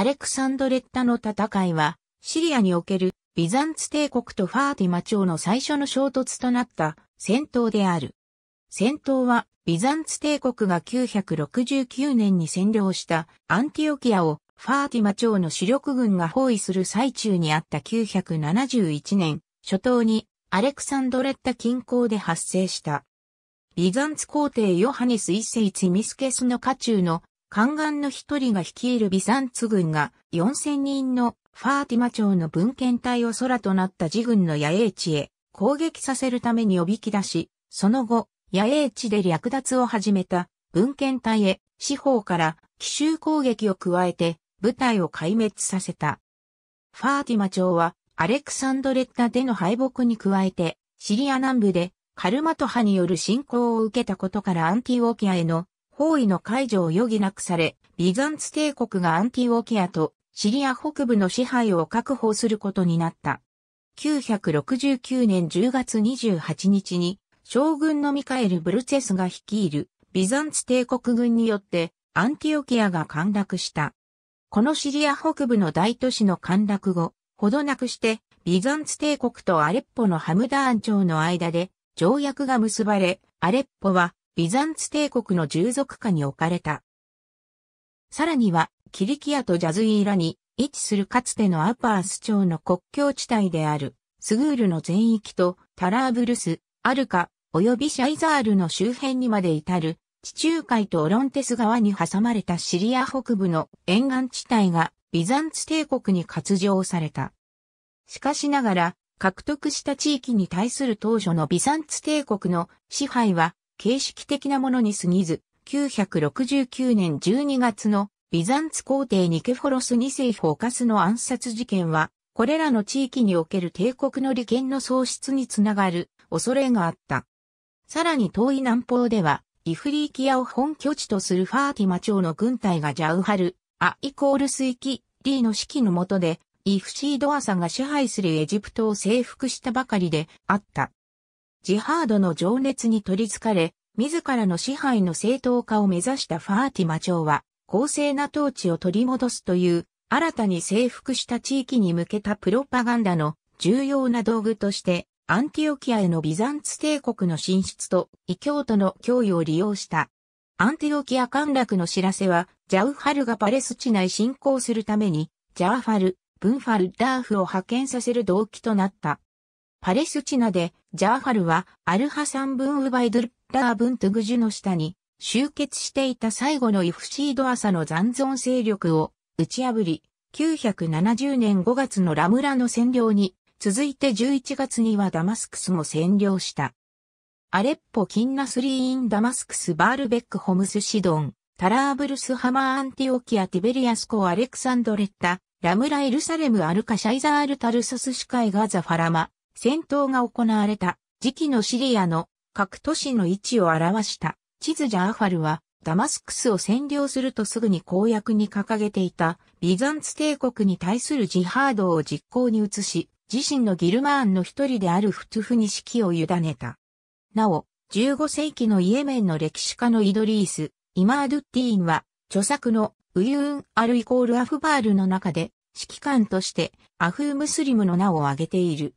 アレクサンドレッタの戦いは、シリアにおけるビザンツ帝国とファーティマ朝の最初の衝突となった戦闘である。戦闘は、ビザンツ帝国が969年に占領したアンティオキアをファーティマ朝の主力軍が包囲する最中にあった971年、初頭にアレクサンドレッタ近郊で発生した。ビザンツ皇帝ヨハネス一世一ミスケスの家中の宦官の一人が率いるビザンツ軍が4000人のファーティマ朝の文献隊を空となった自軍の野営地へ攻撃させるためにおびき出し、その後、野営地で略奪を始めた文献隊へ四方から奇襲攻撃を加えて部隊を壊滅させた。ファーティマ朝はアレクサンドレッタでの敗北に加えてシリア南部でカルマト派による侵攻を受けたことからアンティオキアへの包囲の解除を余儀なくされ、ビザンツ帝国がアンティオキアとシリア北部の支配を確保することになった。969年10月28日に、将軍のミカエル・ブルツェスが率いるビザンツ帝国軍によってアンティオキアが陥落した。このシリア北部の大都市の陥落後、ほどなくしてビザンツ帝国とアレッポのハムダーン朝の間で条約が結ばれ、アレッポはビザンツ帝国の従属下に置かれた。さらには、キリキアとジャズイーラに位置するかつてのアパース町の国境地帯である、スグールの全域とタラーブルス、アルカ、及びシャイザールの周辺にまで至る、地中海とオロンテス川に挟まれたシリア北部の沿岸地帯がビザンツ帝国に割譲された。しかしながら、獲得した地域に対する当初のビザンツ帝国の支配は形式的なものに過ぎず、969年12月のビザンツ皇帝ニケフォロス2世フォーカスの暗殺事件は、これらの地域における帝国の利権の喪失につながる恐れがあった。さらに遠い南方では、イフリーキアを本拠地とするファーティマ朝の軍隊がジャウハル、アイコール水域、D の指揮の下で、イフシードアサが支配するエジプトを征服したばかりであった。ジハードの情熱に取り憑かれ、自らの支配の正当化を目指したファーティマ朝は、公正な統治を取り戻すという、新たに征服した地域に向けたプロパガンダの重要な道具として、アンティオキアへのビザンツ帝国の進出と異教徒の脅威を利用した。アンティオキア陥落の知らせは、ジャウハルがパレスチナへ侵攻するために、ジャーファル、ブンファルダーフを派遣させる動機となった。パレスチナで、ジャーハルは、アルハサン・ブン・ウバイドゥラー・ブン・トゥグジュの下に、集結していた最後のイフシード朝の残存勢力を、打ち破り、970年5月のラムラの占領に、続いて11月にはダマスクスも占領した。アレッポ・キンナスリー・イン・ダマスクス・バールベック・ホムス・シドン、タラーブルス・ハマー・アンティオキア・ティベリアスコ・アレクサンドレッタ、ラムラ・エルサレム・アルカ・シャイザール・タルソス・シカイ・ガザ・ファラマ、戦闘が行われた時期のシリアの各都市の位置を表した地図ジャーファルはダマスクスを占領するとすぐに公約に掲げていたビザンツ帝国に対するジハードを実行に移し、自身のギルマーンの一人であるフトゥフに指揮を委ねた。なお、15世紀のイエメンの歴史家のイドリース、イマードゥッティーンは、著作のウユーン・アルイコール・アフバールの中で、指揮官としてアフームスリムの名を挙げている。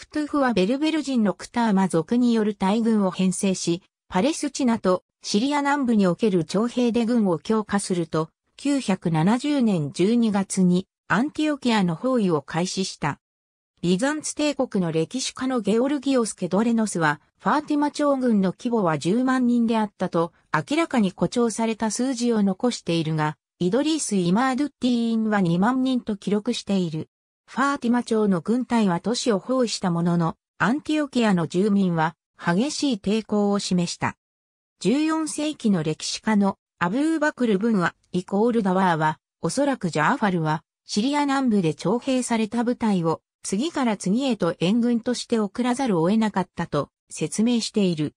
フトゥフはベルベル人のクターマ族による大軍を編成し、パレスチナとシリア南部における徴兵で軍を強化すると、970年12月にアンティオキアの包囲を開始した。ビザンツ帝国の歴史家のゲオルギオス・ケドレノスは、ファーティマ朝軍の規模は10万人であったと、明らかに誇張された数字を残しているが、イドリース・イマードッティーンは2万人と記録している。ファーティマ朝の軍隊は都市を包囲したものの、アンティオキアの住民は激しい抵抗を示した。14世紀の歴史家のアブーバクル・ブンは、イコール・ダワーは、おそらくジャーファルは、シリア南部で徴兵された部隊を、次から次へと援軍として送らざるを得なかったと説明している。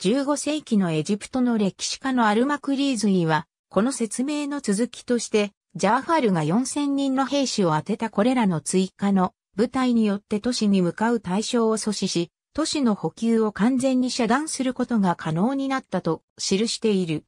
15世紀のエジプトの歴史家のアルマクリーズイは、この説明の続きとして、ジャーファルが4000人の兵士を当てたこれらの追加の部隊によって都市に向かう対象を阻止し、都市の補給を完全に遮断することが可能になったと記している。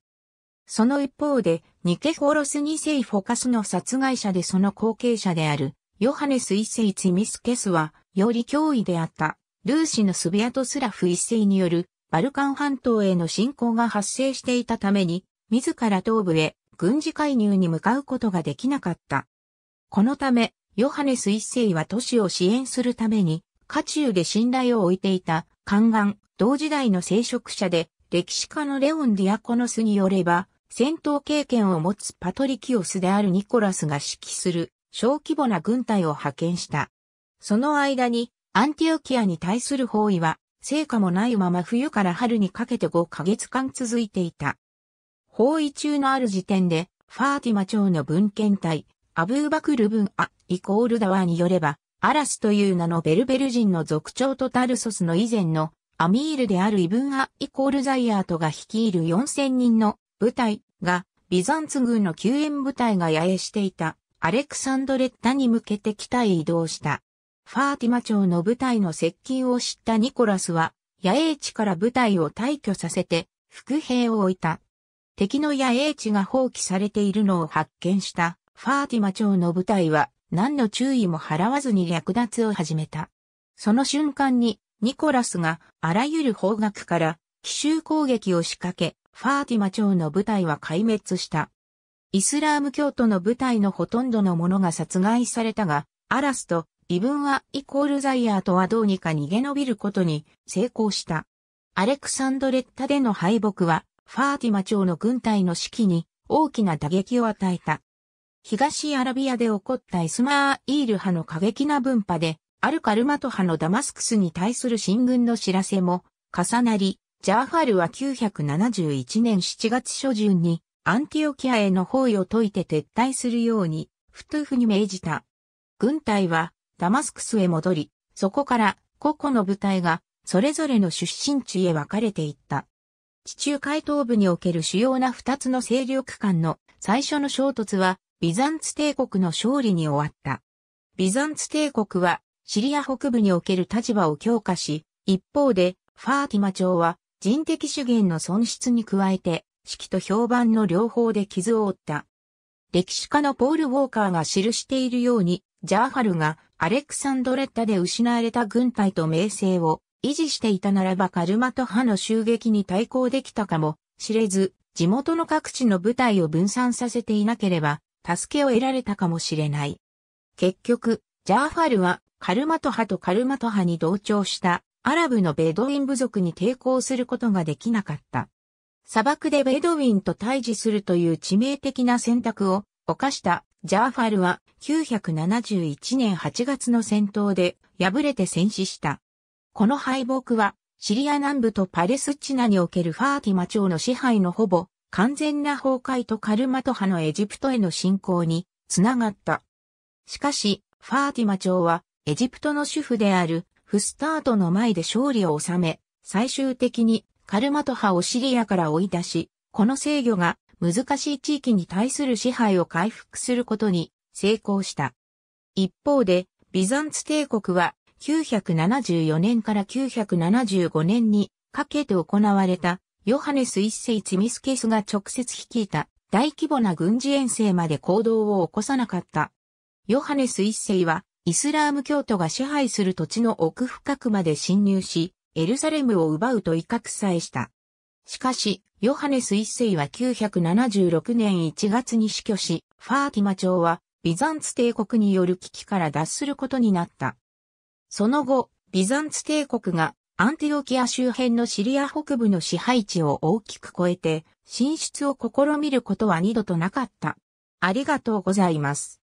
その一方で、ニケフォロス2世フォカスの殺害者でその後継者である、ヨハネス1世ツミスケスは、より脅威であった、ルーシのスビアトスラフ1世による、バルカン半島への侵攻が発生していたために、自ら東部へ軍事介入に向かうことができなかった。このため、ヨハネス一世は都市を支援するために、家中で信頼を置いていた、宦官、同時代の聖職者で、歴史家のレオン・ディアコノスによれば、戦闘経験を持つパトリキオスであるニコラスが指揮する小規模な軍隊を派遣した。その間に、アンティオキアに対する包囲は、成果もないまま冬から春にかけて5ヶ月間続いていた。包囲中のある時点で、ファーティマ朝の文献体、アブーバクル文ア、イコールダワーによれば、アラスという名のベルベル人の族長とタルソスの以前のアミールであるイブンア・イコールザイアートが率いる4000人の部隊がビザンツ軍の救援部隊が野営していたアレクサンドレッタに向けて北へ移動した。ファーティマ朝の部隊の接近を知ったニコラスは野営地から部隊を退去させて副兵を置いた。敵の野営地が放棄されているのを発見したファーティマ朝の部隊は何の注意も払わずに略奪を始めた。その瞬間にニコラスがあらゆる方角から奇襲攻撃を仕掛け、ファーティマ朝の部隊は壊滅した。イスラーム教徒の部隊のほとんどの者が殺害されたが、アラスとイブンはイコールザイヤーとはどうにか逃げ延びることに成功した。アレクサンドレッタでの敗北はファーティマ朝の軍隊の指揮に大きな打撃を与えた。東アラビアで起こったイスマーイール派の過激な分派で、アルカルマト派のダマスクスに対する進軍の知らせも重なり、ジャーファルは971年7月初旬にアンティオキアへの包囲を解いて撤退するようにフトゥーフに命じた。軍隊はダマスクスへ戻り、そこから個々の部隊がそれぞれの出身地へ分かれていった。地中海東部における主要な二つの勢力間の最初の衝突は、ビザンツ帝国の勝利に終わった。ビザンツ帝国は、シリア北部における立場を強化し、一方で、ファーティマ朝は、人的資源の損失に加えて、式と評判の両方で傷を負った。歴史家のポール・ウォーカーが記しているように、ジャーハルがアレクサンドレッタで失われた軍隊と名声を維持していたならばカルマト派の襲撃に対抗できたかもしれず、地元の各地の部隊を分散させていなければ、助けを得られたかもしれない。結局、ジャーファルはカルマト派とカルマト派に同調したアラブのベドウィン部族に抵抗することができなかった。砂漠でベドウィンと対峙するという致命的な選択を犯したジャーファルは971年8月の戦闘で敗れて戦死した。この敗北は、シリア南部とパレスチナにおけるファーティマ朝の支配のほぼ完全な崩壊とカルマト派のエジプトへの侵攻につながった。しかし、ファーティマ朝はエジプトの主婦であるフスタートの前で勝利を収め、最終的にカルマト派をシリアから追い出し、この制御が難しい地域に対する支配を回復することに成功した。一方で、ビザンツ帝国は974年から975年にかけて行われたヨハネス一世チミスケスが直接率いた大規模な軍事遠征まで行動を起こさなかった。ヨハネス一世はイスラーム教徒が支配する土地の奥深くまで侵入し、エルサレムを奪うと威嚇さえした。しかし、ヨハネス一世は976年1月に死去し、ファーティマ朝はビザンツ帝国による危機から脱することになった。その後、ビザンツ帝国がアンティオキア周辺のシリア北部の支配地を大きく超えて、進出を試みることは二度となかった。ありがとうございます。